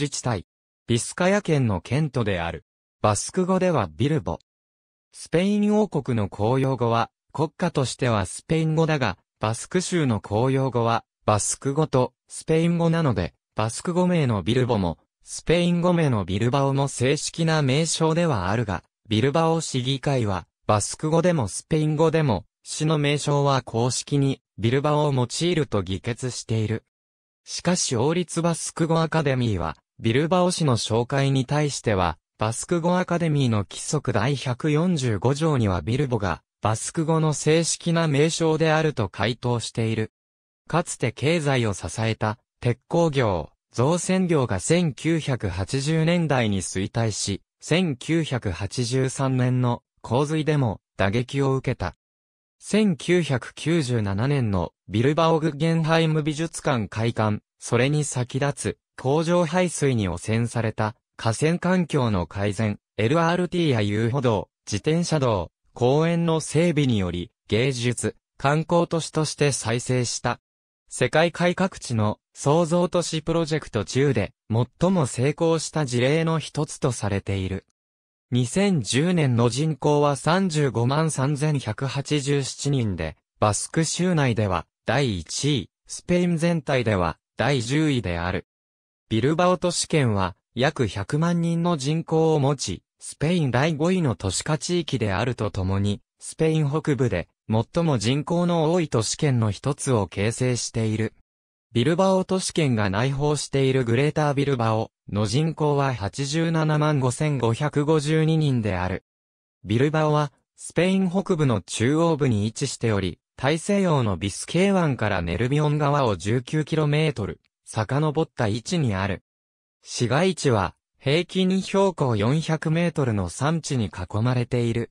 自治体、ビスカヤ県の県都である。バスク語ではビルボ。スペイン王国の公用語は、国家としてはスペイン語だが、バスク州の公用語は、バスク語とスペイン語なので、バスク語名のビルボも、スペイン語名のビルバオも正式な名称ではあるが、ビルバオ市議会は、バスク語でもスペイン語でも、市の名称は公式に、ビルバオを用いると議決している。しかし王立バスク語アカデミーは、ビルバオ氏の紹介に対しては、バスク語アカデミーの規則第145条にはビルボが、バスク語の正式な名称であると回答している。かつて経済を支えた、鉄鋼業、造船業が1980年代に衰退し、1983年の洪水でも打撃を受けた。1997年のビルバオグゲンハイム美術館開館、それに先立つ工場排水に汚染された河川環境の改善、LRT や遊歩道、自転車道、公園の整備により、芸術、観光都市として再生した。世界開各地の創造都市プロジェクト中で最も成功した事例の一つとされている。2010年の人口は35万3187人で、バスク州内では第1位、スペイン全体では第10位である。ビルバオ都市圏は約100万人の人口を持ち、スペイン第5位の都市化地域であるとともに、スペイン北部で最も人口の多い都市圏の一つを形成している。ビルバオ都市圏が内包しているグレータービルバオの人口は87万5552人である。ビルバオはスペイン北部の中央部に位置しており、大西洋のビスケー湾からネルビオン川を 19km、遡った位置にある。市街地は、平均標高400メートルの山地に囲まれている。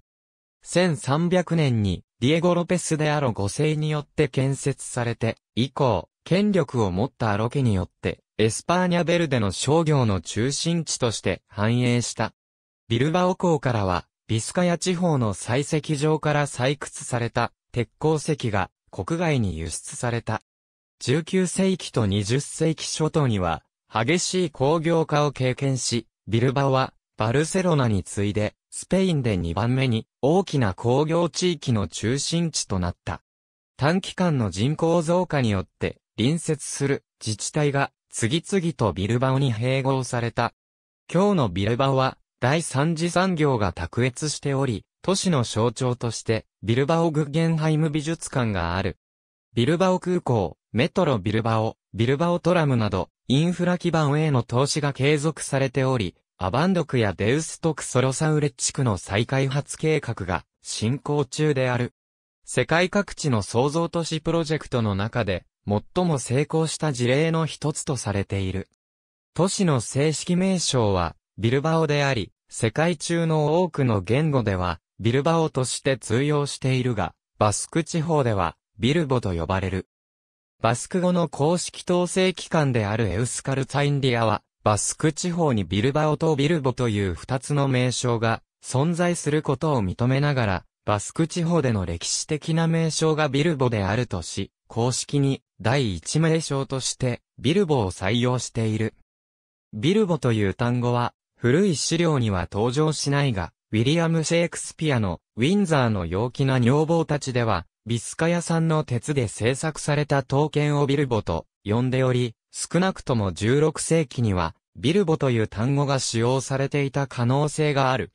1300年に、ディエゴ・ロペスであろ五世によって建設されて、以降、権力を持ったアロケによって、エスパーニャベルデの商業の中心地として繁栄した。ビルバオ港からは、ビスカヤ地方の採石場から採掘された鉄鉱石が国外に輸出された。19世紀と20世紀初頭には、激しい工業化を経験し、ビルバは、バルセロナに次いで、スペインで2番目に大きな工業地域の中心地となった。短期間の人口増加によって、隣接する自治体が次々とビルバオに併合された。今日のビルバオは、第三次産業が卓越しており、都市の象徴として、ビルバオグゲンハイム美術館がある。ビルバオ空港、メトロビルバオ、ビルバオトラムなど、インフラ基盤への投資が継続されており、アバンドクやデウストクソロサウレ地区の再開発計画が進行中である。世界各地の創造都市プロジェクトの中で、最も成功した事例の一つとされている。都市の正式名称は、ビルバオであり、世界中の多くの言語では、ビルバオとして通用しているが、バスク地方では、ビルボと呼ばれる。バスク語の公式統制機関であるエウスカルツァインディアは、バスク地方にビルバオとビルボという二つの名称が存在することを認めながら、バスク地方での歴史的な名称がビルボであるとし、公式に第一名称としてビルボを採用している。ビルボという単語は、古い資料には登場しないが、ウィリアム・シェイクスピアのウィンザーの陽気な女房たちでは、ビスカヤんの鉄で製作された刀剣をビルボと呼んでおり、少なくとも16世紀には、ビルボという単語が使用されていた可能性がある。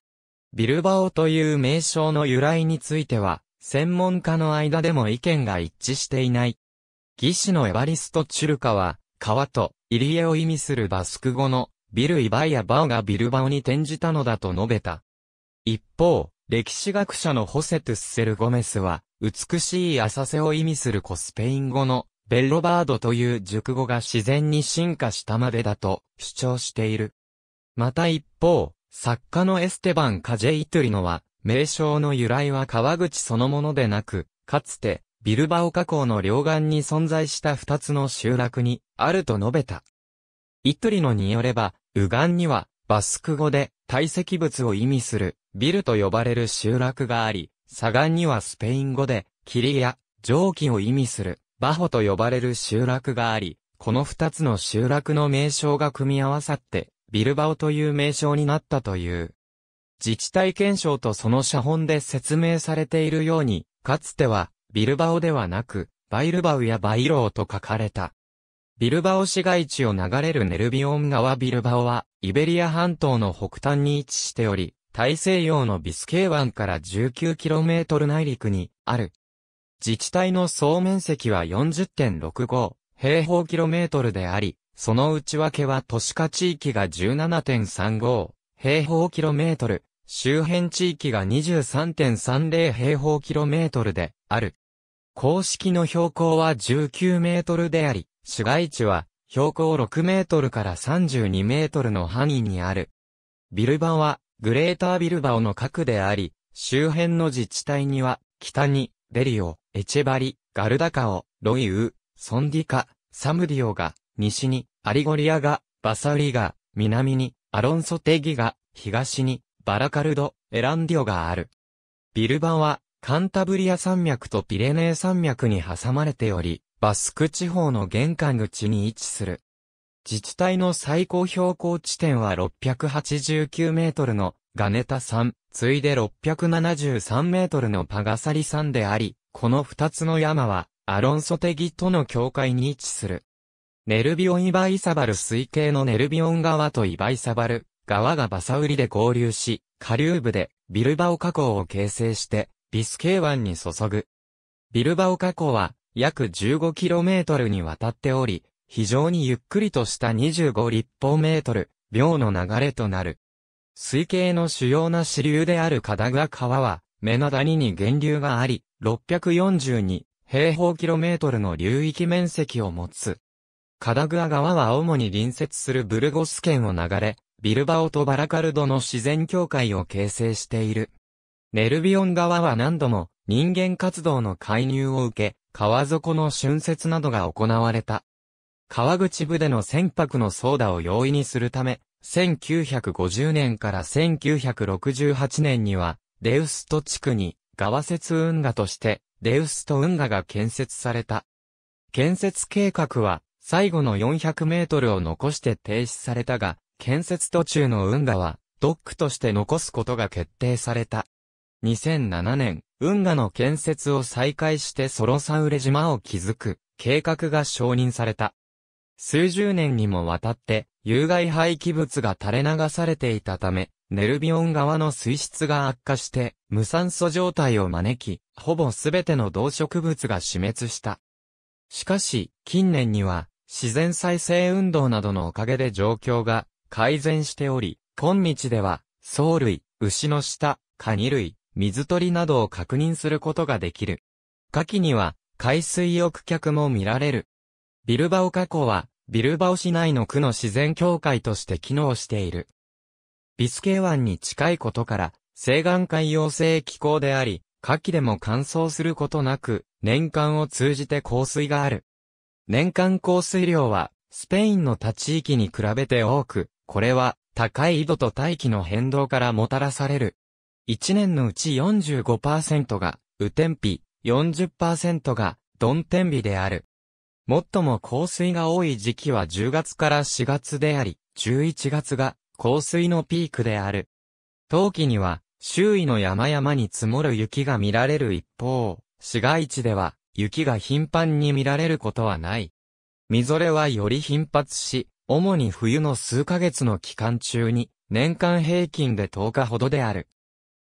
ビルバオという名称の由来については、専門家の間でも意見が一致していない。義師のエバリスト・チュルカは、川と入り江を意味するバスク語のビルイバイやバオがビルバオに転じたのだと述べた。一方、歴史学者のホセトゥッセル・ゴメスは、美しい浅瀬を意味するコスペイン語のベル・ロバードという熟語が自然に進化したまでだと主張している。また一方、作家のエステバン・カジェイトゥリノは、名称の由来は川口そのものでなく、かつて、ビルバオ河口の両岸に存在した二つの集落にあると述べた。イトリノによれば、右岸には、バスク語で、堆積物を意味するビルと呼ばれる集落があり、左岸にはスペイン語で霧や蒸気を意味するバホと呼ばれる集落があり、この二つの集落の名称が組み合わさってビルバオという名称になったという。自治体憲章とその写本で説明されているように、かつてはビルバオではなく、バイルバウやバイローと書かれた。ビルバオ市街地を流れるネルビオン川ビルバオは、イベリア半島の北端に位置しており、大西洋のビスケー湾から 19km 内陸にある。自治体の総面積は40.65平方キロメートルであり、その内訳は都市化地域が17.35平方キロメートル、周辺地域が23.30平方キロメートルである。公式の標高は19メートルであり、市街地は、標高6メートルから32メートルの範囲にある。ビルバは、グレータービルバオの核であり、周辺の自治体には、北に、デリオ、エチェバリ、ガルダカオ、ロイウ、ソンディカ、サムディオが、西に、アリゴリアが、バサリが、南に、アロンソテギが、東に、バラカルド、エランディオがある。ビルバは、カンタブリア山脈とピレネー山脈に挟まれており、バスク地方の玄関口に位置する。自治体の最高標高地点は689メートルのガネタ山、次いで673メートルのパガサリ山であり、この二つの山はアロンソテギとの境界に位置する。ネルビオンイバイサバル水系のネルビオン川とイバイサバル川がバサウリで合流し、下流部でビルバオ河口を形成して、ビスケー湾に注ぐ。ビルバオ河口は約 15km にわたっており、非常にゆっくりとした25立方メートル、秒の流れとなる。水系の主要な支流であるカダグア川は、目の谷に源流があり、642平方キロメートルの流域面積を持つ。カダグア川は主に隣接するブルゴス県を流れ、ビルバオとバラカルドの自然境界を形成している。ネルビオン川は何度も人間活動の介入を受け、川底の浚渫などが行われた。川口部での船舶の操舵を容易にするため、1950年から1968年には、デウスト地区に、川節運河として、デウスト運河が建設された。建設計画は、最後の400メートルを残して停止されたが、建設途中の運河は、ドックとして残すことが決定された。2007年、運河の建設を再開してソロサウレ島を築く計画が承認された。数十年にもわたって、有害廃棄物が垂れ流されていたため、ネルビオン側の水質が悪化して、無酸素状態を招き、ほぼすべての動植物が死滅した。しかし、近年には、自然再生運動などのおかげで状況が改善しており、今日では、藻類、牛の下、カニ類、水鳥などを確認することができる。夏季には、海水浴客も見られる。ビルバオ河口は、ビルバオ市内の区の自然協会として機能している。ビスケ湾に近いことから、西岸海洋性気候であり、夏季でも乾燥することなく、年間を通じて降水がある。年間降水量は、スペインの他地域に比べて多く、これは、高い緯度と大気の変動からもたらされる、1年のうち45%が雨天日、40%が曇天日である。最も降水が多い時期は10月から4月であり、11月が降水のピークである。冬季には周囲の山々に積もる雪が見られる一方、市街地では雪が頻繁に見られることはない。みぞれはより頻発し、主に冬の数ヶ月の期間中に年間平均で10日ほどである。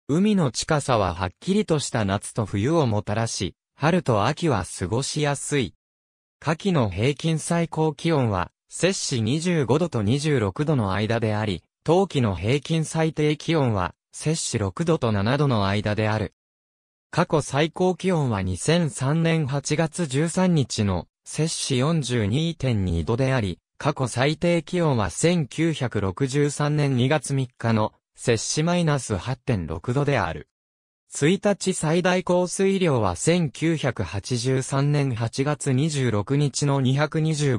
海の近さははっきりとした夏と冬をもたらし、春と秋は過ごしやすい。夏季の平均最高気温は、摂氏25度と26度の間であり、冬季の平均最低気温は、摂氏6度と7度の間である。過去最高気温は2003年8月13日の摂氏42.2度であり、過去最低気温は1963年2月3日の摂氏マイナス8.6度である。1日最大降水量は1983年8月26日の2 2 5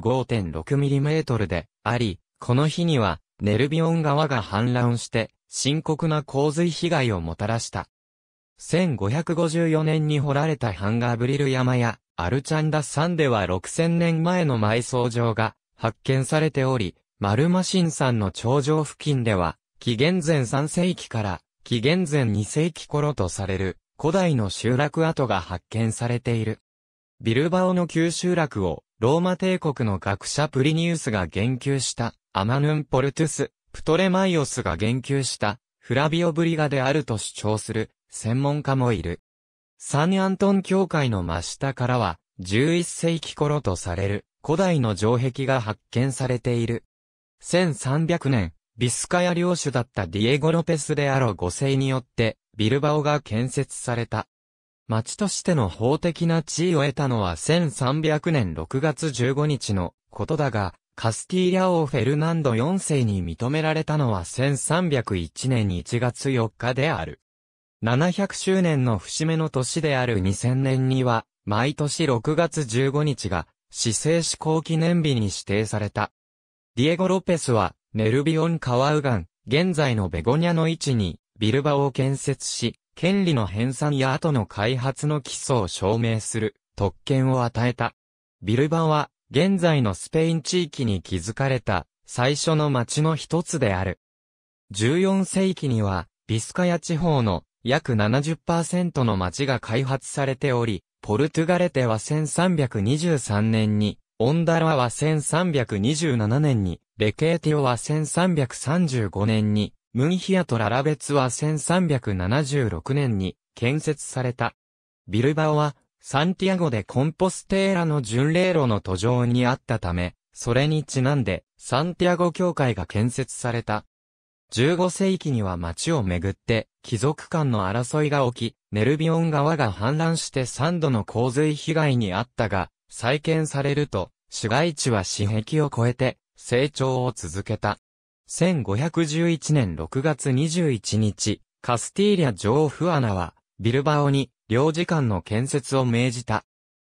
6トルであり、この日にはネルビオン川が氾濫して深刻な洪水被害をもたらした。1554年に掘られたハンガーブリル山やアルチャンダ山では6000年前の埋葬場が発見されており、マルマシン山の頂上付近では紀元前3世紀から紀元前2世紀頃とされる古代の集落跡が発見されている。ビルバオの旧集落をローマ帝国の学者プリニウスが言及したアマヌン・ポルトゥス、プトレマイオスが言及したフラビオ・ブリガであると主張する専門家もいる。サン・アントン教会の真下からは11世紀頃とされる古代の城壁が発見されている。1300年、ビスカヤ領主だったディエゴ・ロペス・デ・アロ5世によって、ビルバオが建設された。町としての法的な地位を得たのは1300年6月15日のことだが、カスティーリャ王フェルナンド4世に認められたのは1301年1月4日である。700周年の節目の年である2000年には、毎年6月15日が、死生思行記念日に指定された。ディエゴ・ロペスは、ネルビオンカワウガン、現在のベゴニャの位置に、ビルバを建設し、権利の編纂や後の開発の基礎を証明する特権を与えた。ビルバは、現在のスペイン地域に築かれた最初の町の一つである。14世紀には、ビスカヤ地方の約70%の町が開発されており、ポルトゥガレテは1323年にオンダラは1327年に、レケーティオは1335年に、ムンヒアとララベツは1376年に建設された。ビルバオは、サンティアゴでコンポステーラの巡礼路の途上にあったため、それにちなんで、サンティアゴ教会が建設された。15世紀には町をめぐって、貴族間の争いが起き、ネルビオン川が氾濫して3度の洪水被害にあったが、再建されると、市街地は市壁を越えて、成長を続けた。1511年6月21日、カスティーリャ女王フアナは、ビルバオに、領事館の建設を命じた。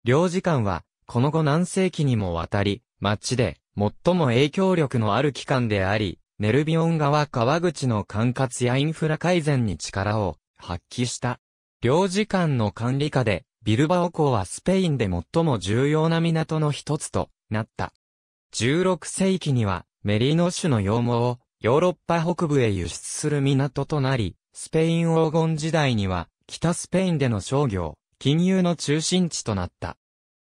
領事館は、この後何世紀にもわたり、町で、最も影響力のある機関であり、ネルビオン川川口の管轄やインフラ改善に力を発揮した。領事館の管理下でビルバオ港はスペインで最も重要な港の一つとなった。16世紀にはメリーノ種の羊毛をヨーロッパ北部へ輸出する港となり、スペイン黄金時代には北スペインでの商業、金融の中心地となった。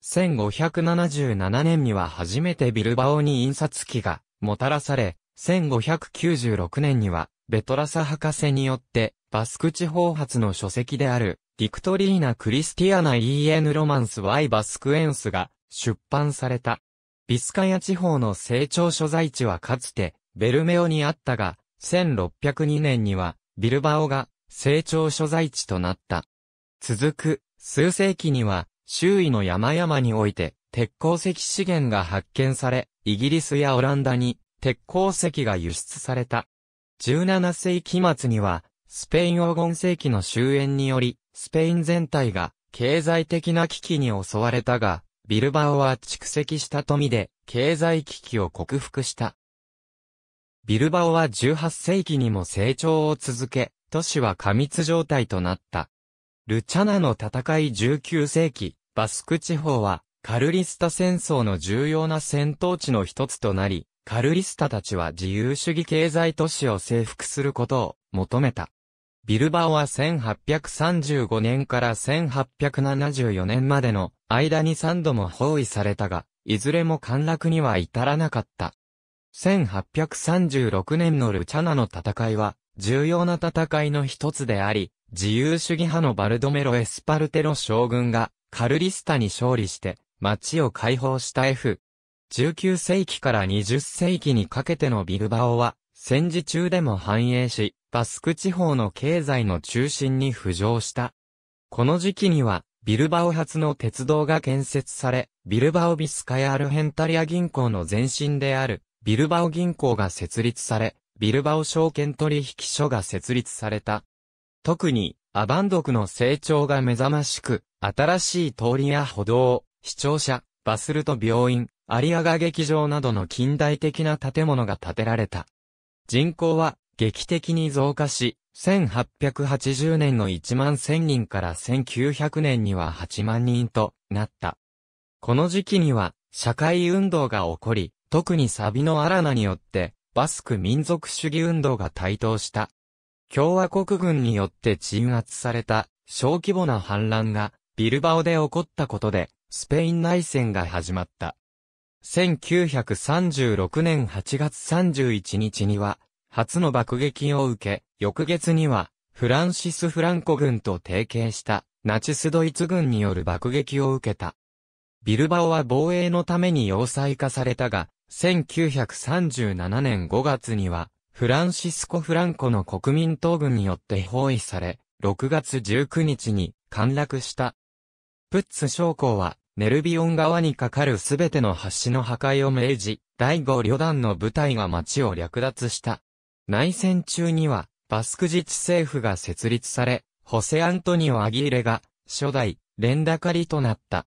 1577年には初めてビルバオに印刷機がもたらされ、1596年にはベトラサ博士によってバスク地方発の書籍である、ディクトリーナ・クリスティアナ・イーエロマンス・ワイ・バスクエンスが出版された。ビスカヤ地方の成長所在地はかつて、ベルメオにあったが、1602年には、ビルバオが成長所在地となった。続く、数世紀には、周囲の山々において、鉄鉱石資源が発見され、イギリスやオランダに鉄鉱石が輸出された。17世紀末には、スペイン黄金世紀の終焉により、スペイン全体が経済的な危機に襲われたが、ビルバオは蓄積した富で経済危機を克服した。ビルバオは18世紀にも成長を続け、都市は過密状態となった。ルチャナの戦い19世紀、バスク地方はカルリスタ戦争の重要な戦闘地の一つとなり、カルリスタたちは自由主義経済都市を征服することを求めた。ビルバオは1835年から1874年までの間に3度も包囲されたが、いずれも陥落には至らなかった。1836年のルチャナの戦いは、重要な戦いの一つであり、自由主義派のバルドメロ・エスパルテロ将軍が、カルリスタに勝利して、町を解放した F。19世紀から20世紀にかけてのビルバオは、戦時中でも繁栄し、バスク地方の経済の中心に浮上した。この時期には、ビルバオ発の鉄道が建設され、ビルバオビスカヤアルヘンタリア銀行の前身である、ビルバオ銀行が設立され、ビルバオ証券取引所が設立された。特に、アバンドクの成長が目覚ましく、新しい通りや歩道、視聴者、バスルト病院、アリアガ劇場などの近代的な建物が建てられた。人口は劇的に増加し、1880年の1万1000人から1900年には8万人となった。この時期には社会運動が起こり、特にサビのアラナによってバスク民族主義運動が台頭した。共和国軍によって鎮圧された小規模な反乱がビルバオで起こったことでスペイン内戦が始まった。1936年8月31日には初の爆撃を受け、翌月には、フランシス・フランコ軍と提携した、ナチスドイツ軍による爆撃を受けた。ビルバオは防衛のために要塞化されたが、1937年5月には、フランシスコ・フランコの国民党軍によって包囲され、6月19日に陥落した。プッツ将校は、ネルビオン側にかかるすべての橋の破壊を命じ、第5旅団の部隊が町を略奪した。内戦中には、バスク自治政府が設立され、ホセアントニオ・アギーレが、初代、連打狩りとなった。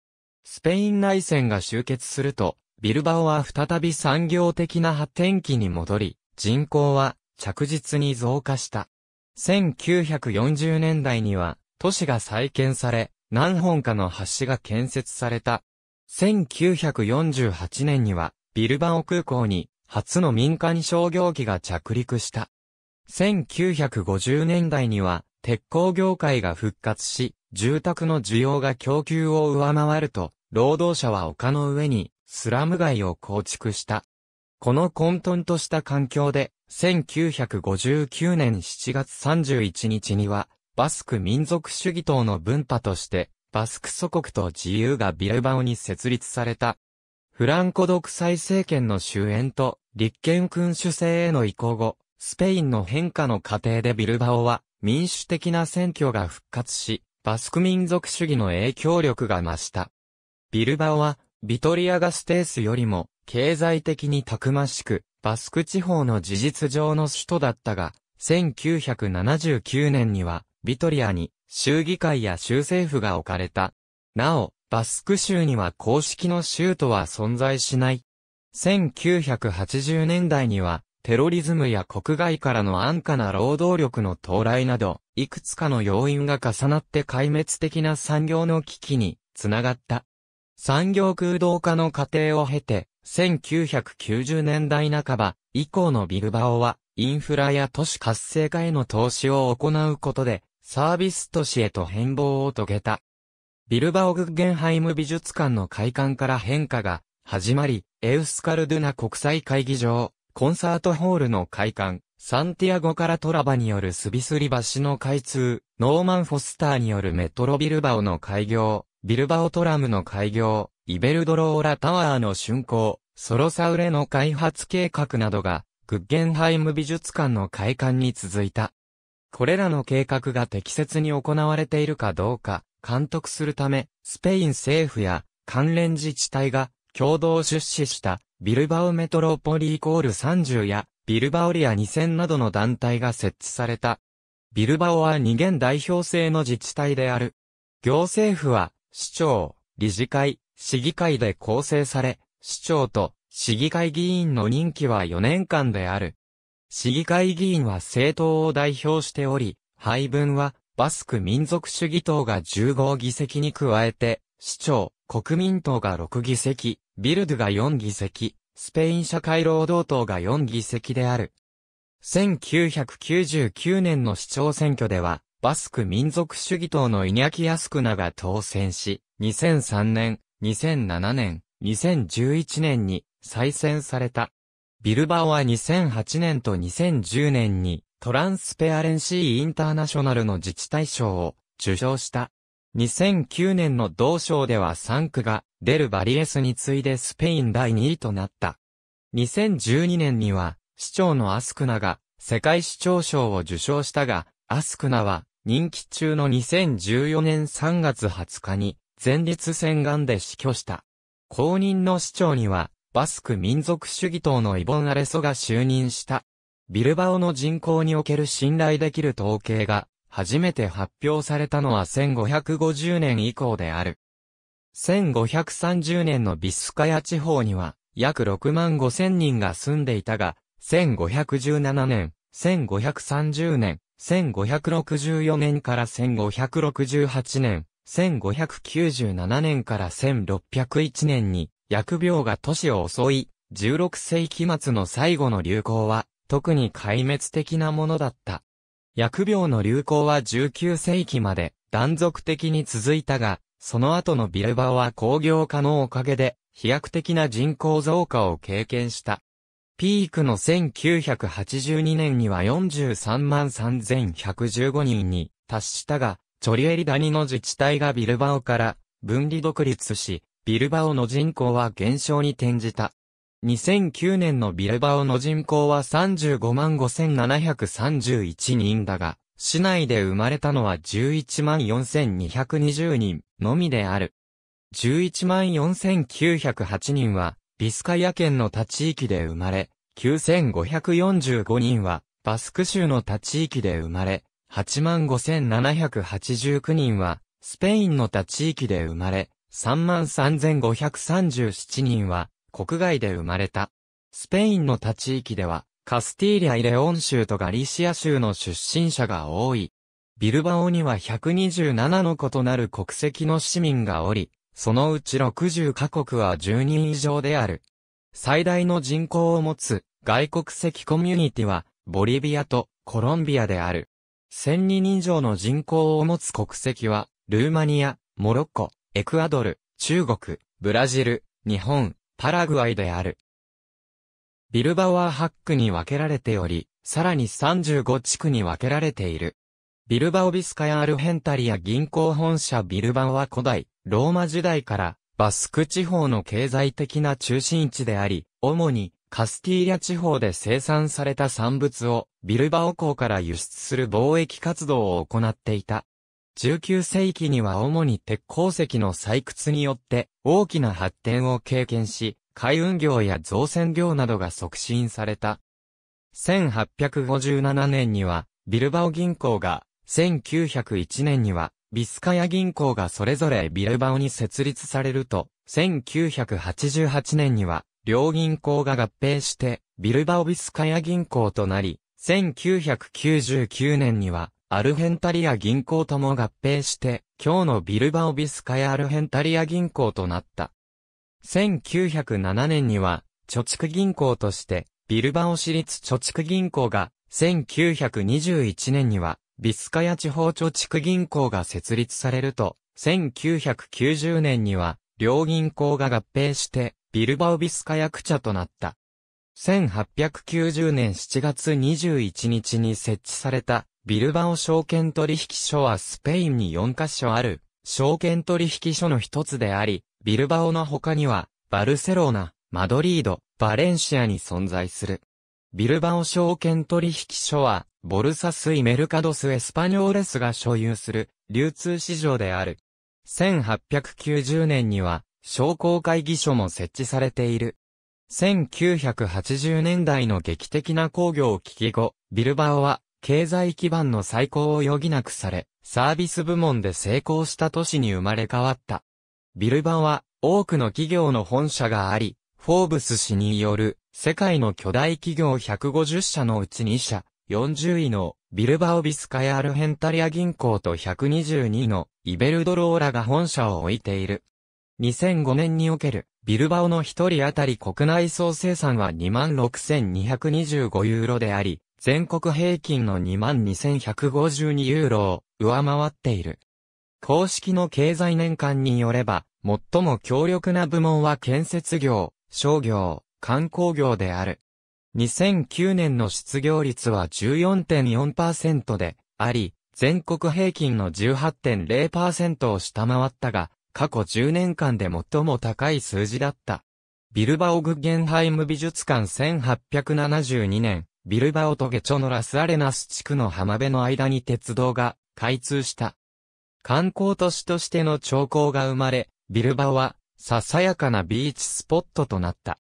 スペイン内戦が終結すると、ビルバオは再び産業的な発展期に戻り、人口は着実に増加した。1940年代には都市が再建され、何本かの橋が建設された。1948年にはビルバオ空港に初の民間商業機が着陸した。1950年代には、鉄鋼業界が復活し、住宅の需要が供給を上回ると、労働者は丘の上に、スラム街を構築した。この混沌とした環境で、1959年7月31日には、バスク民族主義党の分派として、バスク祖国と自由がビルバオに設立された。フランコ独裁政権の終焉と、立憲君主制への移行後、スペインの変化の過程でビルバオは民主的な選挙が復活し、バスク民族主義の影響力が増した。ビルバオは、ビトリアガステースよりも、経済的にたくましく、バスク地方の事実上の首都だったが、1979年には、ビトリアに、州議会や州政府が置かれた。なお、バスク州には公式の州都は存在しない。1980年代には、テロリズムや国外からの安価な労働力の到来など、いくつかの要因が重なって壊滅的な産業の危機につながった。産業空洞化の過程を経て、1990年代半ば以降のビルバオは、インフラや都市活性化への投資を行うことで、サービス都市へと変貌を遂げた。ビルバオグッゲンハイム美術館の開館から変化が始まり、エウスカルドゥナ国際会議場、コンサートホールの開館、サンティアゴからトラバによるスビスリ橋の開通、ノーマン・フォスターによるメトロビルバオの開業、ビルバオトラムの開業、イベルドローラタワーの竣工、ソロサウレの開発計画などが、グッゲンハイム美術館の開館に続いた。これらの計画が適切に行われているかどうか、監督するため、スペイン政府や関連自治体が共同出資したビルバオメトロポリイコール30やビルバオリア2000などの団体が設置された。ビルバオは二元代表制の自治体である。行政府は市長、理事会、市議会で構成され、市長と市議会議員の任期は4年間である。市議会議員は政党を代表しており、配分はバスク民族主義党が15議席に加えて、市長、国民党が6議席、ビルドが4議席、スペイン社会労働党が4議席である。1999年の市長選挙では、バスク民族主義党のイニャキ・アスクナが当選し、2003年、2007年、2011年に再選された。ビルバオは2008年と2010年にトランスペアレンシーインターナショナルの自治体賞を受賞した。2009年の同賞では3区がデル・バリエスに次いでスペイン第2位となった。2012年には、市長のアスクナが世界市長賞を受賞したが、アスクナは任期中の2014年3月20日に前立腺癌で死去した。後任の市長には、バスク民族主義党のイボン・アレソが就任した。ビルバオの人口における信頼できる統計が初めて発表されたのは1550年以降である。1530年のビスカヤ地方には、約6万5千人が住んでいたが、1517年、1530年、1564年から1568年、1597年から1601年に、薬病が都市を襲い、16世紀末の最後の流行は、特に壊滅的なものだった。薬病の流行は19世紀まで断続的に続いたが、その後のビルバオは工業化のおかげで飛躍的な人口増加を経験した。ピークの1982年には43万3115人に達したが、チョリエリダニの自治体がビルバオから分離独立し、ビルバオの人口は減少に転じた。2009年のビルバオの人口は35万5731人だが、市内で生まれたのは11万4220人のみである。11万4908人は、ビスカヤ県の他地域で生まれ、9545人は、バスク州の他地域で生まれ、8万5789人は、スペインの他地域で生まれ、3万3537人は、国外で生まれた。スペインの他地域では、カスティーリャ・イレオン州とガリシア州の出身者が多い。ビルバオには127の異なる国籍の市民がおり、そのうち60カ国は10人以上である。最大の人口を持つ外国籍コミュニティはボリビアとコロンビアである。1000人以上の人口を持つ国籍はルーマニア、モロッコ、エクアドル、中国、ブラジル、日本、パラグアイである。ビルバワー8区に分けられており、さらに35地区に分けられている。ビルバオビスカヤアルヘンタリア銀行本社ビルバオは古代、ローマ時代からバスク地方の経済的な中心地であり、主にカスティーリャ地方で生産された産物をビルバオ港から輸出する貿易活動を行っていた。19世紀には主に鉄鉱石の採掘によって大きな発展を経験し、海運業や造船業などが促進された。1857年には、ビルバオ銀行が、1901年には、ビスカヤ銀行がそれぞれビルバオに設立されると、1988年には、両銀行が合併して、ビルバオビスカヤ銀行となり、1999年には、アルヘンタリア銀行とも合併して、今日のビルバオビスカヤアルヘンタリア銀行となった。1907年には、貯蓄銀行として、ビルバオ市立貯蓄銀行が、1921年には、ビスカヤ地方貯蓄銀行が設立されると、1990年には、両銀行が合併して、ビルバオビスカヤクチャとなった。1890年7月21日に設置された、ビルバオ証券取引所はスペインに4カ所ある、証券取引所の一つであり、ビルバオの他には、バルセロナ、マドリード、バレンシアに存在する。ビルバオ証券取引所は、ボルサスイメルカドスエスパニョーレスが所有する流通市場である。1890年には、商工会議所も設置されている。1980年代の劇的な工業を危機後、ビルバオは、経済基盤の再興を余儀なくされ、サービス部門で成功した都市に生まれ変わった。ビルバは多くの企業の本社があり、フォーブス氏による世界の巨大企業150社のうち2社、40位のビルバオビスカヤアルヘンタリア銀行と122のイベルドローラが本社を置いている。2005年におけるビルバオの一人当たり国内総生産は26,225ユーロであり、全国平均の22,152ユーロを上回っている。公式の経済年間によれば、最も強力な部門は建設業、商業、観光業である。2009年の失業率は14.4%であり、全国平均の18.0%を下回ったが、過去10年間で最も高い数字だった。ビルバオグッゲンハイム美術館1872年、ビルバオとゲチョのラスアレナス地区の浜辺の間に鉄道が開通した。観光都市としての兆候が生まれ、ビルバオは、ささやかなビーチスポットとなった。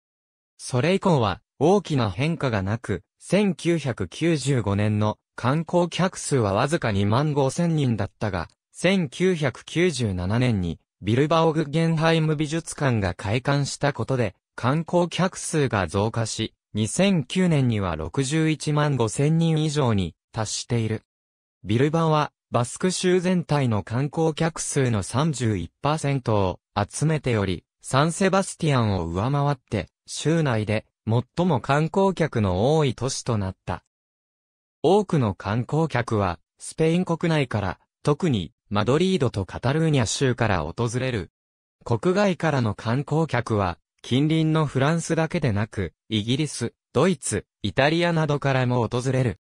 それ以降は、大きな変化がなく、1995年の観光客数はわずか2万5千人だったが、1997年にビルバオグゲンハイム美術館が開館したことで観光客数が増加し、2009年には61万5千人以上に達している。ビルバオはバスク州全体の観光客数の31%を集めており、サンセバスティアンを上回って、州内で最も観光客の多い都市となった。多くの観光客は、スペイン国内から、特にマドリードとカタルーニャ州から訪れる。国外からの観光客は、近隣のフランスだけでなく、イギリス、ドイツ、イタリアなどからも訪れる。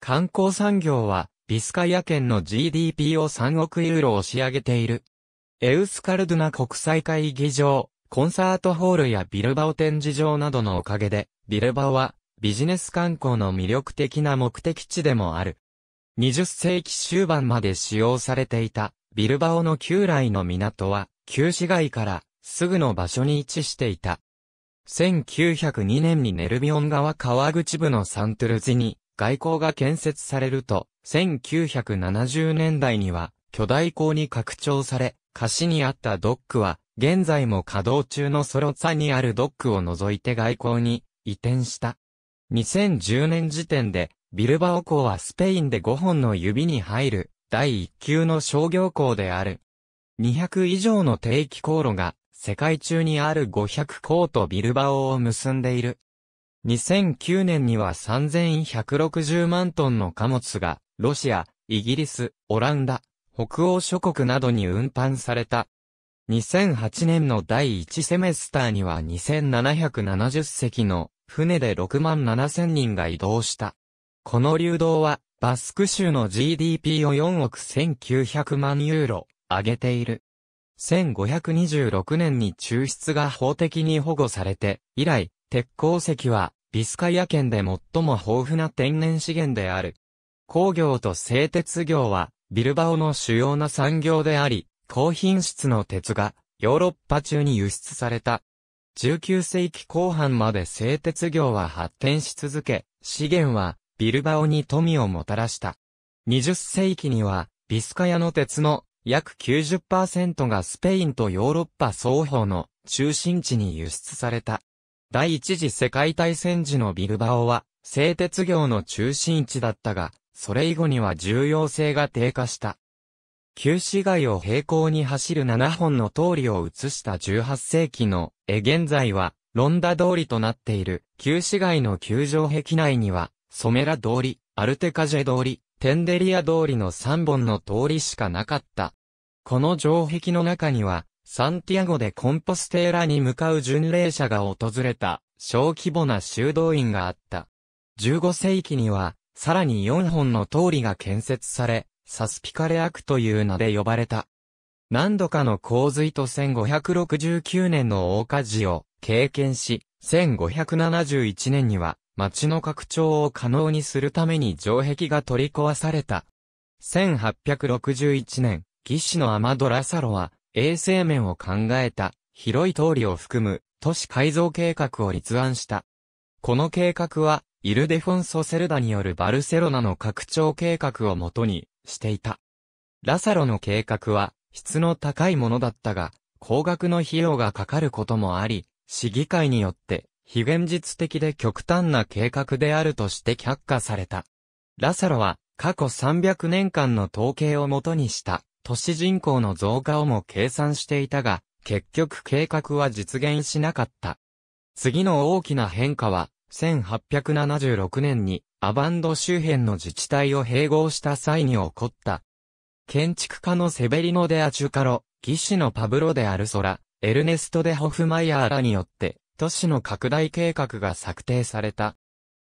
観光産業は、ビスカイア県の GDP を3億ユーロ押し上げている。エウスカルドゥナ国際会議場、コンサートホールやビルバオ展示場などのおかげで、ビルバオはビジネス観光の魅力的な目的地でもある。20世紀終盤まで使用されていたビルバオの旧来の港は旧市街からすぐの場所に位置していた。1902年にネルビオン川川口部のサントゥルズに外交が建設されると1970年代には巨大港に拡張され、貸しにあったドックは、現在も稼働中のソロツァにあるドックを除いて外港に移転した。2010年時点で、ビルバオ港はスペインで5本の指に入る第1級の商業港である。200以上の定期航路が世界中にある500港とビルバオを結んでいる。2009年には3160万トンの貨物が、ロシア、イギリス、オランダ、北欧諸国などに運搬された。2008年の第1セメスターには2770隻の船で6万7000人が移動した。この流動はバスク州の GDP を4億1900万ユーロ上げている。1526年に抽出が法的に保護されて以来、鉄鉱石はビスカヤ県で最も豊富な天然資源である。工業と製鉄業は、ビルバオの主要な産業であり、高品質の鉄が、ヨーロッパ中に輸出された。19世紀後半まで製鉄業は発展し続け、資源は、ビルバオに富をもたらした。20世紀には、ビスカヤの鉄の約90%がスペインとヨーロッパ双方の中心地に輸出された。第一次世界大戦時のビルバオは、製鉄業の中心地だったが、それ以後には重要性が低下した。旧市街を平行に走る7本の通りを映した18世紀の、え現在は、ロンダ通りとなっている、旧市街の球場壁内には、ソメラ通り、アルテカジェ通り、テンデリア通りの3本の通りしかなかった。この城壁の中には、サンティアゴでコンポステーラに向かう巡礼者が訪れた小規模な修道院があった。15世紀には、さらに4本の通りが建設され、サスピカレアクという名で呼ばれた。何度かの洪水と1569年の大火事を経験し、1571年には町の拡張を可能にするために城壁が取り壊された。1861年、義士のアマドラサロは衛生面を考えた広い通りを含む都市改造計画を立案した。この計画は、イルデフォンソ・セルダによるバルセロナの拡張計画をもとにしていた。ラサロの計画は質の高いものだったが、高額の費用がかかることもあり、市議会によって非現実的で極端な計画であるとして却下された。ラサロは過去300年間の統計をもとにした都市人口の増加をも計算していたが、結局計画は実現しなかった。次の大きな変化は、1876年にアバンド周辺の自治体を併合した際に起こった。建築家のセベリノ・デ・アチュカロ、技師のパブロ・デ・アルソラ、エルネスト・デ・ホフマイヤーらによって、都市の拡大計画が策定された。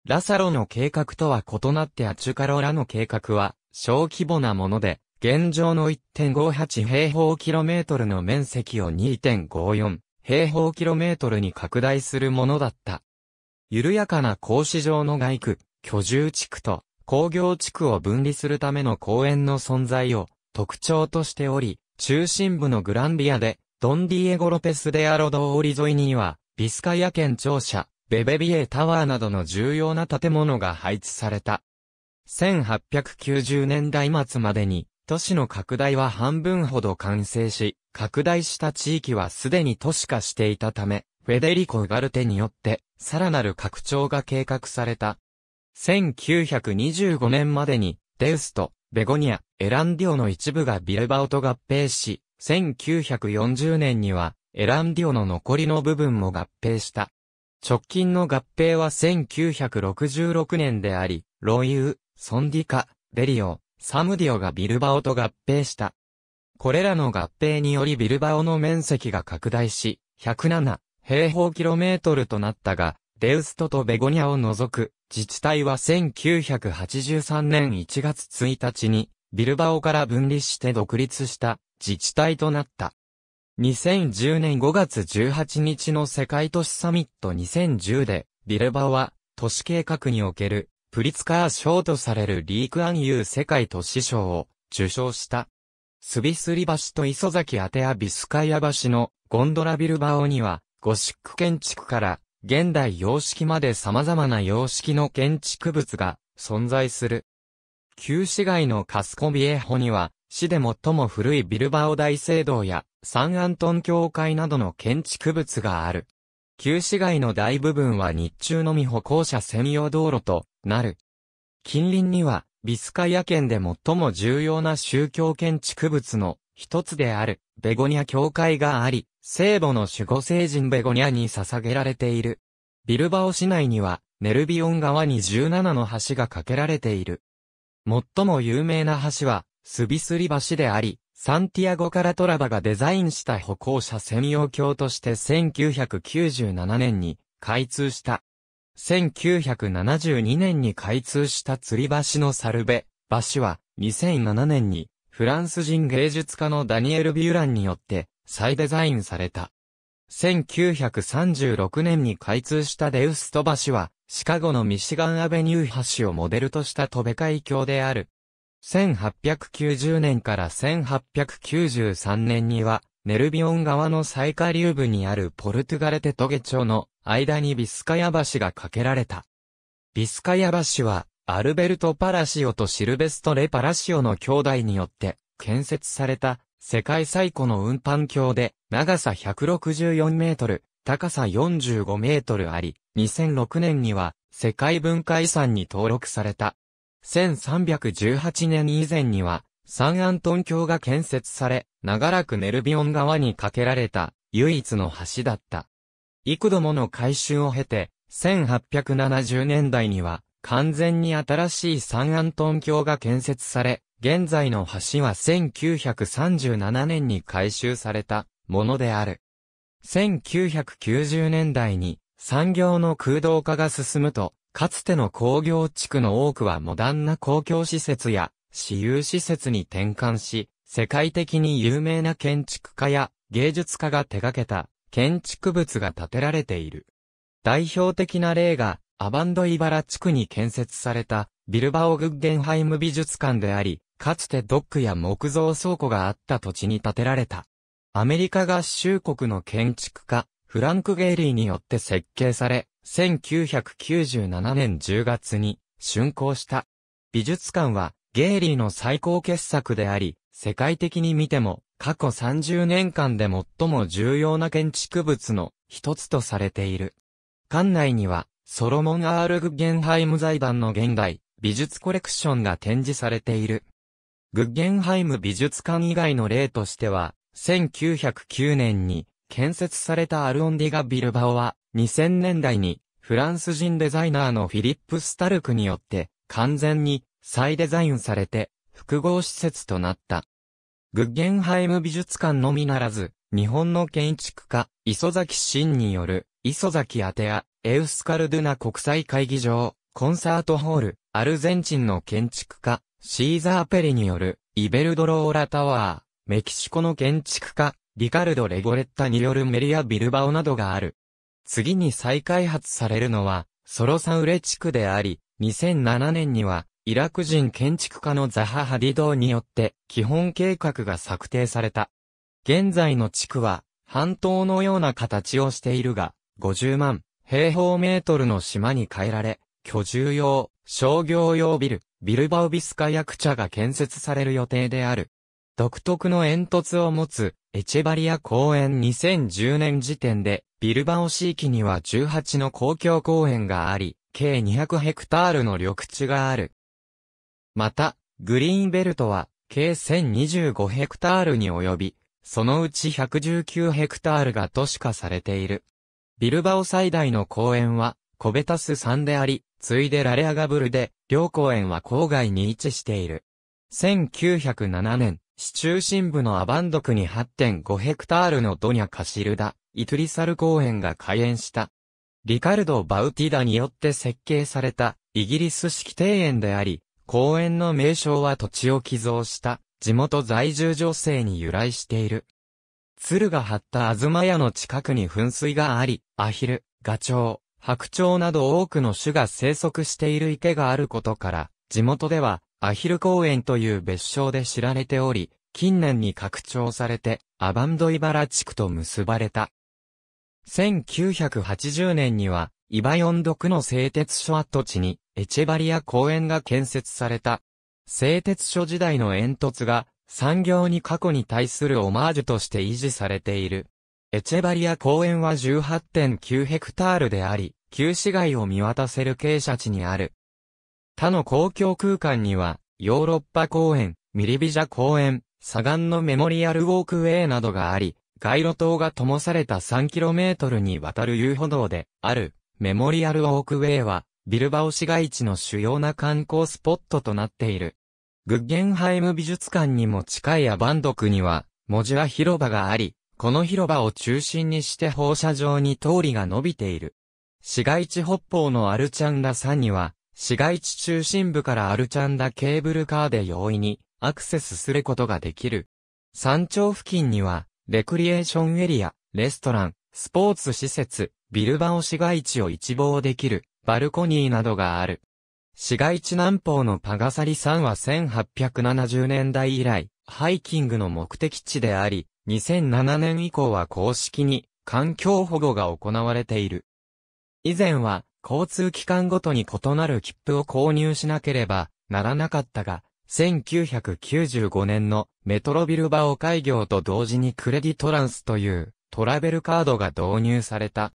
ラサロの計画とは異なってアチュカロらの計画は、小規模なもので、現状の1.58平方キロメートルの面積を2.54平方キロメートルに拡大するものだった。緩やかな格子状の外区、居住地区と工業地区を分離するための公園の存在を特徴としており、中心部のグランビアで、ドンディエゴ・ロペス・デ・アロド通り沿いには、ビスカヤ県庁舎、ベベビエタワーなどの重要な建物が配置された。1890年代末までに、都市の拡大は半分ほど完成し、拡大した地域はすでに都市化していたため、フェデリコ・ガルテによって、さらなる拡張が計画された。1925年までに、デウスと、ベゴニア、エランディオの一部がビルバオと合併し、1940年には、エランディオの残りの部分も合併した。直近の合併は1966年であり、ロイユー、ソンディカ、デリオ、サムディオがビルバオと合併した。これらの合併によりビルバオの面積が拡大し、107平方キロメートルとなったが、デウストとベゴニアを除く自治体は1983年1月1日にビルバオから分離して独立した自治体となった。2010年5月18日の世界都市サミット2010でビルバオは都市計画におけるプリツカー賞とされるリークアンユー世界都市賞を受賞した。スビスリ橋と磯崎アテアビスカイア橋のゴンドラビルバオには、ゴシック建築から現代様式まで様々な様式の建築物が存在する。旧市街のカスコビエホには、市で最も古いビルバオ大聖堂やサンアントン教会などの建築物がある。旧市街の大部分は日中のみ歩行者専用道路となる。近隣には、ビスカヤ県で最も重要な宗教建築物の一つである、ベゴニア教会があり、聖母の守護聖人ベゴニアに捧げられている。ビルバオ市内には、ネルビオン川に17の橋が架けられている。最も有名な橋は、スビスリ橋であり、サンティアゴ・カラトラバがデザインした歩行者専用橋として1997年に開通した。1972年に開通した吊り橋のサルベ橋は2007年にフランス人芸術家のダニエル・ビューランによって再デザインされた。1936年に開通したデウスト橋はシカゴのミシガンアベニュー橋をモデルとした飛べ海橋である1890年から1893年には、ネルビオン川の最下流部にあるポルトガレテトゲ町の間にビスカヤ橋が架けられた。ビスカヤ橋は、アルベルト・パラシオとシルベストレ・パラシオの兄弟によって建設された世界最古の運搬橋で長さ164メートル、高さ45メートルあり、2006年には世界文化遺産に登録された。1318年以前には、サンアントン橋が建設され、長らくネルビオン川に架けられた、唯一の橋だった。幾度もの改修を経て、1870年代には、完全に新しいサンアントン橋が建設され、現在の橋は1937年に改修されたものである。1990年代に産業の空洞化が進むと、かつての工業地区の多くはモダンな公共施設や私有施設に転換し、世界的に有名な建築家や芸術家が手掛けた建築物が建てられている。代表的な例がアバンドイバラ地区に建設されたビルバオ・グッゲンハイム美術館であり、かつてドックや木造倉庫があった土地に建てられた。アメリカ合衆国の建築家、フランク・ゲイリーによって設計され、1997年10月に竣工した。美術館はゲイリーの最高傑作であり、世界的に見ても過去30年間で最も重要な建築物の一つとされている。館内にはソロモン・アール・グッゲンハイム財団の現代美術コレクションが展示されている。グッゲンハイム美術館以外の例としては、1909年に建設されたアルオンディガ・ビルバオは、2000年代に、フランス人デザイナーのフィリップ・スタルクによって、完全に再デザインされて、複合施設となった。グッゲンハイム美術館のみならず、日本の建築家、磯崎真による、磯崎アテア、エウスカルドゥナ国際会議場、コンサートホール、アルゼンチンの建築家、シーザー・ペリによる、イベルドローラタワー、メキシコの建築家、リカルド・レゴレッタによるメリア・ビルバオなどがある。次に再開発されるのは、ソロサウレ地区であり、2007年には、イラク人建築家のザハ・ハディドーによって、基本計画が策定された。現在の地区は、半島のような形をしているが、50万平方メートルの島に変えられ、居住用、商業用ビル、ビルバオビスカヤクチャが建設される予定である。独特の煙突を持つ、エチェバリア公園2010年時点で、ビルバオ地域には18の公共公園があり、計200ヘクタールの緑地がある。また、グリーンベルトは、計1025ヘクタールに及び、そのうち119ヘクタールが都市化されている。ビルバオ最大の公園は、コベタス3であり、ついでラレアガブルで、両公園は郊外に位置している。1907年、市中心部のアバンドクに8.5ヘクタールのドニャ・カシルダ、イトリサル公園が開園した。リカルド・バウティダによって設計されたイギリス式庭園であり、公園の名称は土地を寄贈した地元在住女性に由来している。鶴が張ったアズマヤの近くに噴水があり、アヒル、ガチョウ、白鳥など多くの種が生息している池があることから、地元ではアヒル公園という別称で知られており、近年に拡張されて、アバンドイバラ地区と結ばれた。1980年には、イバヨンド区の製鉄所跡地に、エチェバリア公園が建設された。製鉄所時代の煙突が、産業に過去に対するオマージュとして維持されている。エチェバリア公園は18.9ヘクタールであり、旧市街を見渡せる傾斜地にある。他の公共空間には、ヨーロッパ公園、ミリビジャ公園、砂岩のメモリアルウォークウェイなどがあり、街路灯が灯された 3km にわたる遊歩道であるメモリアルウォークウェイは、ビルバオ市街地の主要な観光スポットとなっている。グッゲンハイム美術館にも近いアバンド区には、文字は広場があり、この広場を中心にして放射状に通りが伸びている。市街地北方のアルチャンラ山には、市街地中心部からアルチャンダケーブルカーで容易にアクセスすることができる。山頂付近には、レクリエーションエリア、レストラン、スポーツ施設、ビルバオ市街地を一望できる、バルコニーなどがある。市街地南方のパガサリ山は1870年代以来、ハイキングの目的地であり、2007年以降は公式に環境保護が行われている。以前は交通機関ごとに異なる切符を購入しなければならなかったが、1995年のメトロビルバオ開業と同時にクレディトランスというトラベルカードが導入された。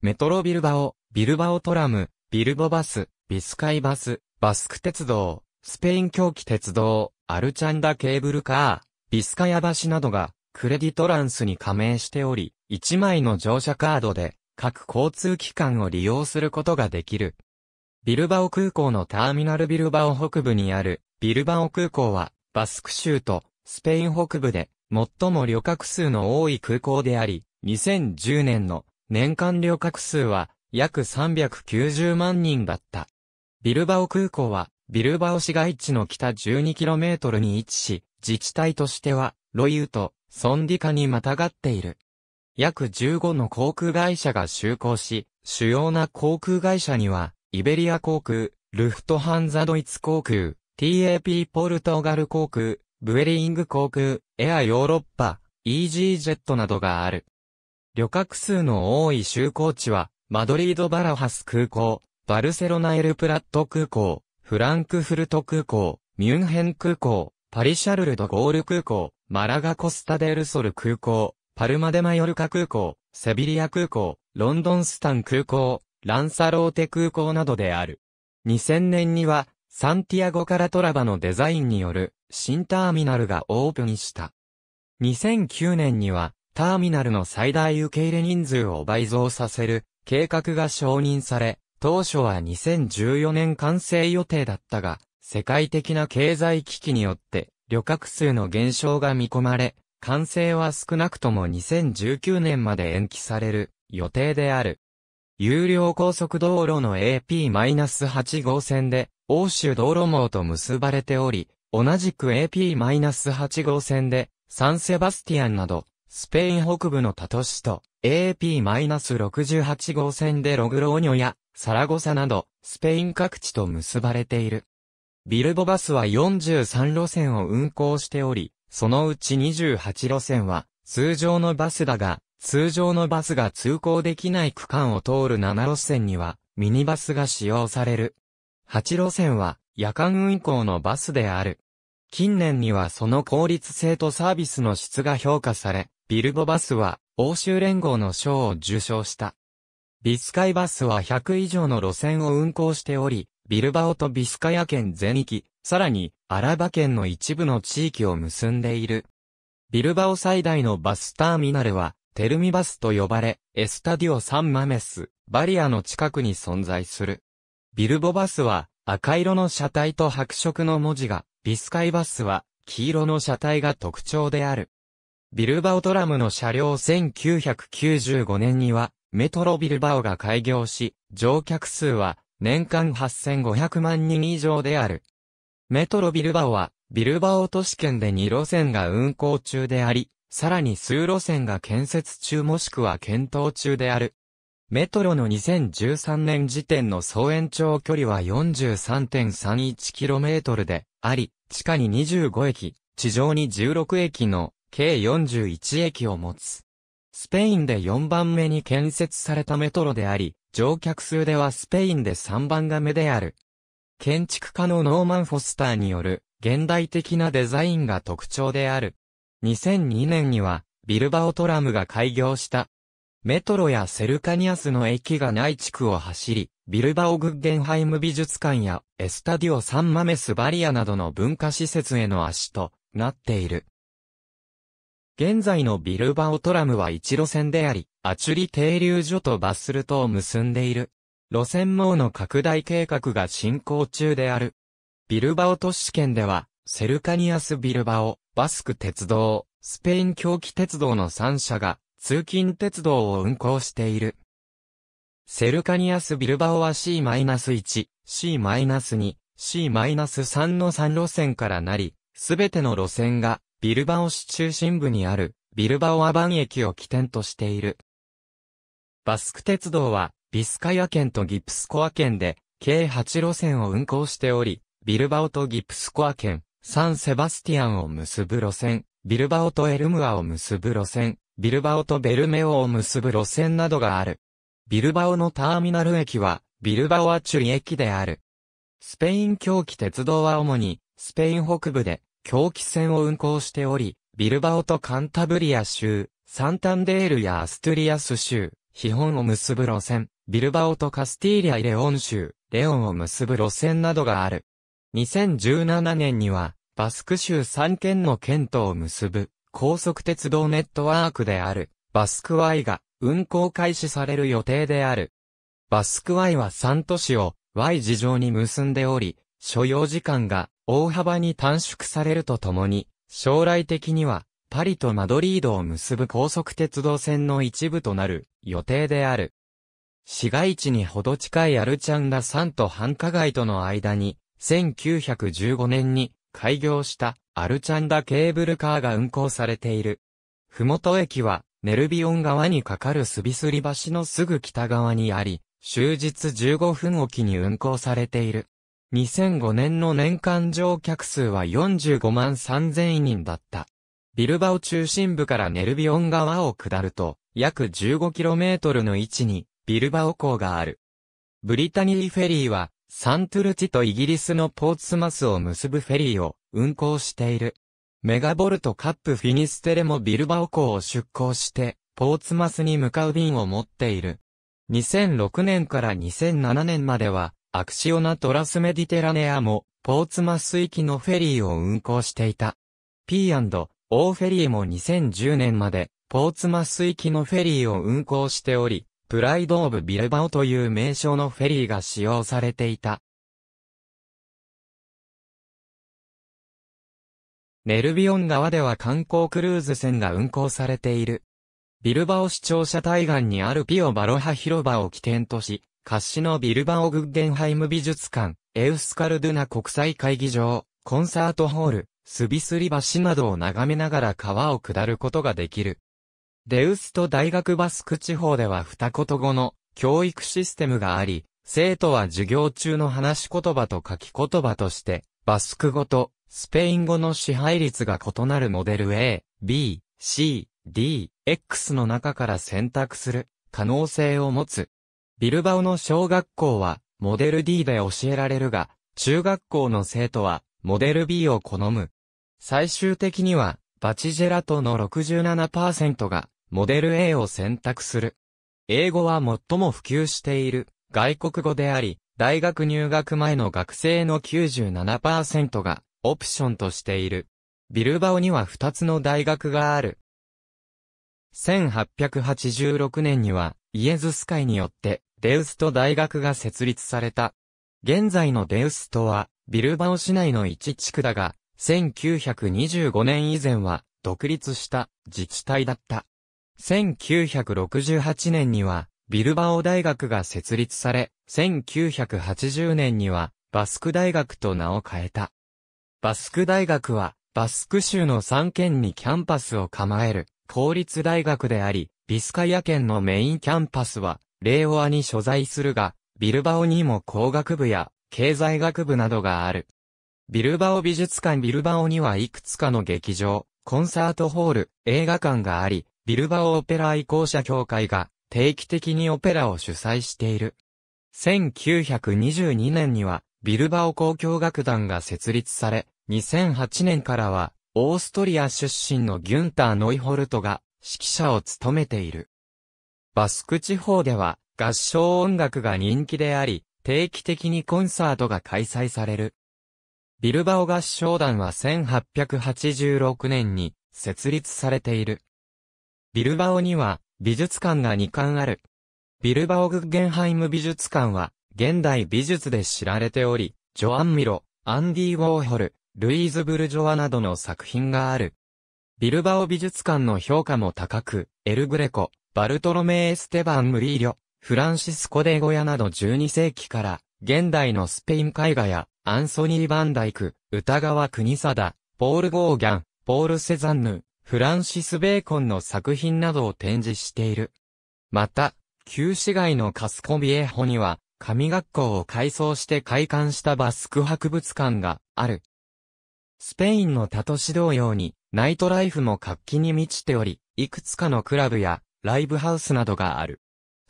メトロビルバオ、ビルバオトラム、ビルボバス、ビスカイバス、バスク鉄道、スペイン狂気鉄道、アルチャンダケーブルカー、ビスカヤ橋などがクレディトランスに加盟しており、1枚の乗車カードで各交通機関を利用することができる。ビルバオ空港のターミナルビルバオ北部にあるビルバオ空港はバスク州とスペイン北部で最も旅客数の多い空港であり、2010年の年間旅客数は約390万人だった。ビルバオ空港はビルバオ市街地の北 12km に位置し、自治体としてはロイウとソンディカにまたがっている。約15の航空会社が就航し、主要な航空会社には、イベリア航空、ルフトハンザドイツ航空、TAP ポルトガル航空、ブエリング航空、エアヨーロッパ、イージージェットなどがある。旅客数の多い就航地は、マドリード・バラハス空港、バルセロナ・エル・プラット空港、フランクフルト空港、ミュンヘン空港、パリ・シャルル・ド・ゴール空港、マラガ・コスタ・デル・ソル空港、パルマ・デ・マヨルカ空港、セビリア空港、ロンドン・スタン空港、ランサローテ空港などである。2000年には、サンティアゴカラトラバのデザインによる新ターミナルがオープンした。2009年には、ターミナルの最大受け入れ人数を倍増させる計画が承認され、当初は2014年完成予定だったが、世界的な経済危機によって旅客数の減少が見込まれ、完成は少なくとも2019年まで延期される予定である。有料高速道路の AP-8 号線で、欧州道路網と結ばれており、同じく AP-8 号線で、サンセバスティアンなど、スペイン北部のタト市と、AP-68 号線でログローニョや、サラゴサなど、スペイン各地と結ばれている。ビルボバスは43路線を運行しており、そのうち28路線は、通常のバスだが、通常のバスが通行できない区間を通る7路線には、ミニバスが使用される。8路線は、夜間運行のバスである。近年にはその効率性とサービスの質が評価され、ビルボバスは、欧州連合の賞を受賞した。ビスカイバスは100以上の路線を運行しており、ビルバオとビスカヤ県全域、さらに、アラバ県の一部の地域を結んでいる。ビルバオ最大のバスターミナルは、テルミバスと呼ばれ、エスタディオ・サン・マメス、バリアの近くに存在する。ビルボバスは、赤色の車体と白色の文字が、ビスカイバスは、黄色の車体が特徴である。ビルバオトラムの車両1995年には、メトロビルバオが開業し、乗客数は年間8500万人以上である。メトロビルバオは、ビルバオ都市圏で2路線が運行中であり、さらに数路線が建設中もしくは検討中である。メトロの2013年時点の総延長距離は 43.31km であり、地下に25駅、地上に16駅の計41駅を持つ。スペインで4番目に建設されたメトロであり、乗客数ではスペインで3番が目である。建築家のノーマン・フォスターによる現代的なデザインが特徴である。2002年にはビルバオトラムが開業した。メトロやセルカニアスの駅がない地区を走り、ビルバオ・グッゲンハイム美術館やエスタディオ・サンマメス・バリアなどの文化施設への足となっている。現在のビルバオトラムは一路線であり、アチュリ停留所とバスルトを結んでいる。路線網の拡大計画が進行中である。ビルバオ都市圏では、セルカニアス・ビルバオ、バスク鉄道、スペイン狂気鉄道の3社が、通勤鉄道を運行している。セルカニアス・ビルバオは C-1、C-2、C-3 の3路線からなり、すべての路線がビルバオ市中心部にある、ビルバオアバン駅を起点としている。バスク鉄道は、ビスカヤ県とギプスコア県で、計8路線を運行しており、ビルバオとギプスコア県、サンセバスティアンを結ぶ路線、ビルバオとエルムアを結ぶ路線、ビルバオとベルメオを結ぶ路線などがある。ビルバオのターミナル駅は、ビルバオアチュリ駅である。スペイン狂気鉄道は主に、スペイン北部で、狂気船を運航しており、ビルバオとカンタブリア州、サンタンデールやアストゥリアス州、基本を結ぶ路線、ビルバオとカスティーリア・イレオン州、レオンを結ぶ路線などがある。2017年には、バスク州3県の県都を結ぶ、高速鉄道ネットワークである、バスクワイが、運行開始される予定である。バスクワイは3都市を、Y 事情に結んでおり、所要時間が大幅に短縮されるとともに、将来的にはパリとマドリードを結ぶ高速鉄道線の一部となる予定である。市街地にほど近いアルチャンラ山と繁華街との間に、1915年に開業したアルチャンダケーブルカーが運行されている。ふもと駅はネルビオン側に架かるスビスリ橋のすぐ北側にあり、終日15分おきに運行されている。2005年の年間乗客数は45万3000人だった。ビルバオ中心部からネルビオン川を下ると、約 15km の位置に、ビルバオ港がある。ブリタニーフェリーは、サントゥルチとイギリスのポーツマスを結ぶフェリーを運航している。メガボルトカップフィニステレもビルバオ港を出港して、ポーツマスに向かう便を持っている。2006年から2007年までは、アクシオナトラスメディテラネアも、ポーツマス行きのフェリーを運航していた。P&O フェリーも2010年まで、ポーツマス行きのフェリーを運航しており、プライド・オブ・ビルバオという名称のフェリーが使用されていた。ネルビオン川では観光クルーズ船が運航されている。ビルバオ市庁舎対岸にあるピオ・バロハ広場を起点とし、貸しのビルバオ・グッゲンハイム美術館、エウスカルドゥナ国際会議場、コンサートホール、スビスリ橋などを眺めながら川を下ることができる。デウスト大学バスク地方では二言語の教育システムがあり、生徒は授業中の話し言葉と書き言葉として、バスク語とスペイン語の支配率が異なるモデル A、B、C、D、X の中から選択する可能性を持つ。ビルバオの小学校は、モデル D で教えられるが、中学校の生徒は、モデル B を好む。最終的には、バチジェラトの67%が、モデル A を選択する。英語は最も普及している外国語であり、大学入学前の学生の97%がオプションとしている。ビルバオには2つの大学がある。1886年にはイエズス会によってデウスト大学が設立された。現在のデウストは、ビルバオ市内の一地区だが、1925年以前は、独立した自治体だった。1968年には、ビルバオ大学が設立され、1980年には、バスク大学と名を変えた。バスク大学は、バスク州の3県にキャンパスを構える、公立大学であり、ビスカイア県のメインキャンパスは、レイオアに所在するが、ビルバオにも工学部や経済学部などがある。ビルバオ美術館ビルバオにはいくつかの劇場、コンサートホール、映画館があり、ビルバオオペラ愛好者協会が定期的にオペラを主催している。1922年にはビルバオ交響楽団が設立され、2008年からはオーストリア出身のギュンター・ノイホルトが指揮者を務めている。バスク地方では合唱音楽が人気であり、定期的にコンサートが開催される。ビルバオ合唱団は1886年に設立されている。ビルバオには美術館が2館ある。ビルバオグッゲンハイム美術館は現代美術で知られており、ジョアン・ミロ、アンディ・ウォーホル、ルイーズ・ブルジョアなどの作品がある。ビルバオ美術館の評価も高く、エル・グレコ、バルトロメエ・ステバン・ムリーリョ、フランシスコ・デ・ゴヤなど12世紀から、現代のスペイン絵画や、アンソニー・バンダイク、歌川国貞、ポール・ゴーギャン、ポール・セザンヌ、フランシス・ベーコンの作品などを展示している。また、旧市街のカスコビエホには、神学校を改装して開館したバスク博物館がある。スペインの他都市同様に、ナイトライフも活気に満ちており、いくつかのクラブやライブハウスなどがある。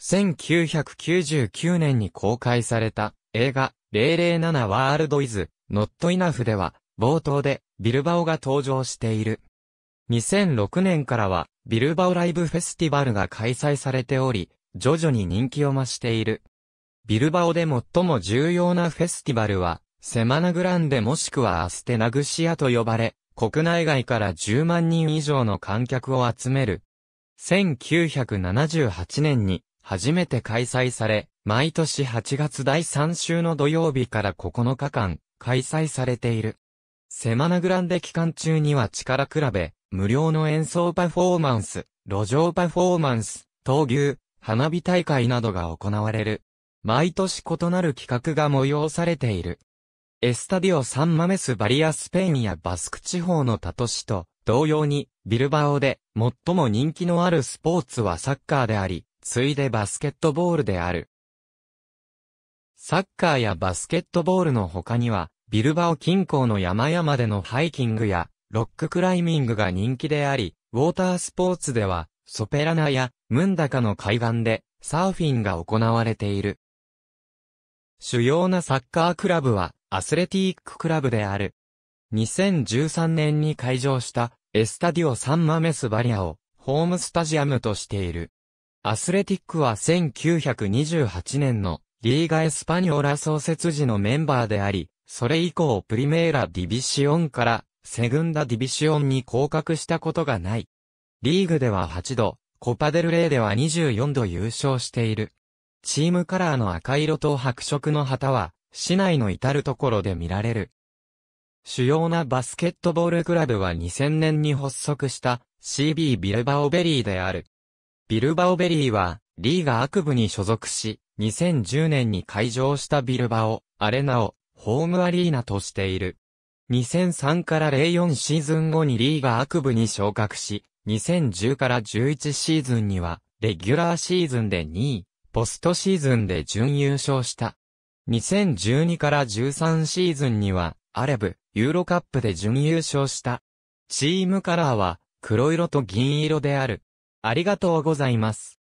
1999年に公開された映画007ワールドイズノットイナフでは冒頭でビルバオが登場している。2006年からはビルバオライブフェスティバルが開催されており、徐々に人気を増している。ビルバオで最も重要なフェスティバルはセマナグランデもしくはアステナグシアと呼ばれ、国内外から10万人以上の観客を集める1978年に初めて開催され、毎年8月第3週の土曜日から9日間開催されている。セマナグランデ期間中には力比べ、無料の演奏パフォーマンス、路上パフォーマンス、闘牛、花火大会などが行われる。毎年異なる企画が催されている。エスタディオ・サンマメス・バリア・スペインやバスク地方の他都市と、同様に、ビルバオで、最も人気のあるスポーツはサッカーであり、次いでバスケットボールである。サッカーやバスケットボールの他には、ビルバオ近郊の山々でのハイキングや、ロッククライミングが人気であり、ウォータースポーツでは、ソペラナやムンダカの海岸で、サーフィンが行われている。主要なサッカークラブは、アスレティッククラブである。2013年に開場したエスタディオサンマメスバリアをホームスタジアムとしている。アスレティックは1928年のリーガ・エスパニオラ創設時のメンバーであり、それ以降プリメーラ・ディビシオンからセグンダ・ディビシオンに降格したことがない。リーグでは8度、コパデルレイでは24度優勝している。チームカラーの赤色と白色の旗は、市内の至るところで見られる。主要なバスケットボールクラブは2000年に発足した CB ビルバオベリーである。ビルバオベリーはリーガ悪部に所属し、2010年に開場したビルバオ、アレナをホームアリーナとしている。2003から04シーズン後にリーガ悪部に昇格し、2010から11シーズンには、レギュラーシーズンで2位、ポストシーズンで準優勝した。2012から13シーズンには、アレブ、ユーロカップで準優勝した。チームカラーは、黒色と銀色である。ありがとうございます。